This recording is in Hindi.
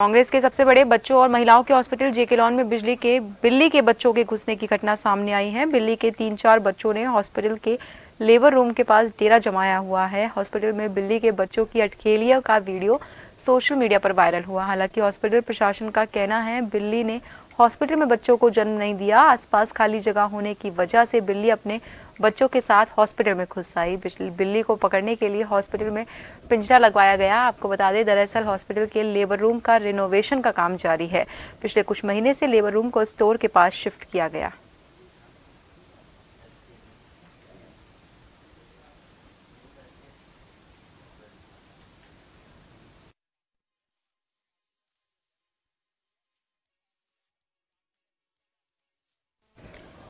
कांग्रेस के सबसे बड़े बच्चों और महिलाओं के हॉस्पिटल जेके लॉन में बिजली के बिल्ली के बच्चों के घुसने की घटना सामने आई है बिल्ली के तीन चार बच्चों ने हॉस्पिटल के लेबर रूम के पास डेरा जमाया हुआ है हॉस्पिटल में बिल्ली के बच्चों की अटखेलिया का वीडियो सोशल मीडिया पर वायरल हुआ हालांकि हॉस्पिटल प्रशासन का कहना है बिल्ली ने हॉस्पिटल में बच्चों को जन्म नहीं दिया आसपास खाली जगह होने की वजह से बिल्ली अपने बच्चों के साथ हॉस्पिटल में घुस आई बिल्ली को पकड़ने के लिए हॉस्पिटल में पिंजरा लगवाया गया आपको बता दें दरअसल हॉस्पिटल के लेबर रूम का रिनोवेशन का काम जारी है पिछले कुछ महीने से लेबर रूम को स्टोर के पास शिफ्ट किया गया